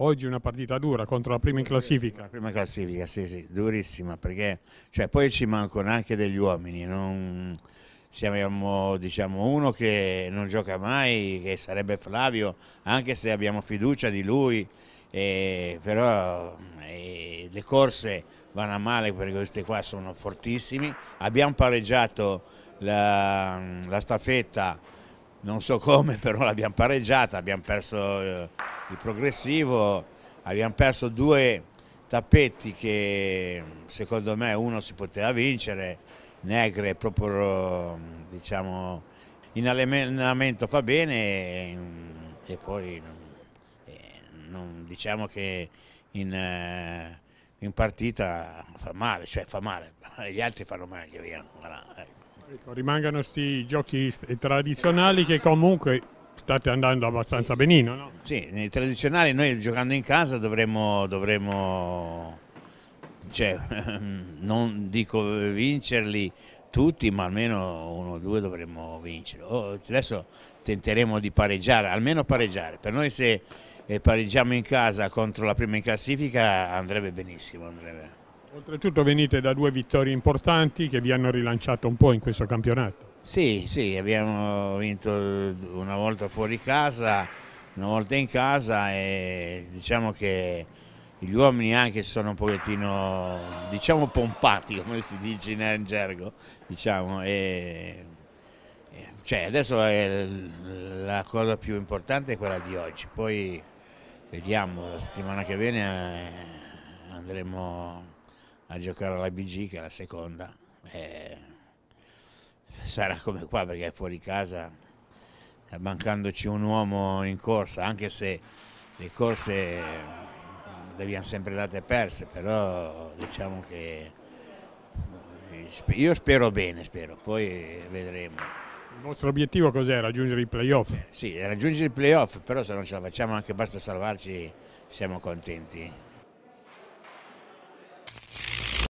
Oggi una partita dura contro la prima in classifica. La prima classifica, sì, sì, durissima, perché cioè, poi ci mancano anche degli uomini. Non... Siamo diciamo, uno che non gioca mai, che sarebbe Flavio, anche se abbiamo fiducia di lui, eh, però eh, le corse vanno a male perché queste qua sono fortissime. Abbiamo pareggiato la, la staffetta non so come, però l'abbiamo pareggiata, abbiamo perso eh, il progressivo, abbiamo perso due tappetti che secondo me uno si poteva vincere, Negre proprio diciamo, in allenamento fa bene e, e poi e eh, non, diciamo che in, eh, in, partita fa male, cioè fa male, gli altri fanno meglio. Via. Voilà, ecco. Ecco, rimangano questi giochi eh, tradizionali che comunque state andando abbastanza benino, no? Sì, nei tradizionali noi giocando in casa dovremmo, dovremmo cioè, non dico vincerli tutti, ma almeno uno o due dovremmo vincere. Oh, adesso tenteremo di pareggiare, almeno pareggiare. Per noi se eh, pareggiamo in casa contro la prima in classifica andrebbe benissimo, andrebbe. Oltretutto venite da due vittorie importanti che vi hanno rilanciato un po' in questo campionato. Sì, sì, abbiamo vinto una volta fuori casa, una volta in casa e diciamo che gli uomini anche sono un pochettino, diciamo, pompati, come si dice in gergo, diciamo, e cioè adesso la cosa più importante è quella di oggi, poi vediamo la settimana che viene eh, andremo a giocare alla BG che è la seconda. Eh, sarà come qua perché fuori casa, mancandoci un uomo in corsa, anche se le corse le abbiamo sempre date perse, però diciamo che io spero bene, spero, poi vedremo. Il vostro obiettivo cos'è? Raggiungere i playoff? sì, raggiungere i playoff, però se non ce la facciamo anche basta salvarci, siamo contenti.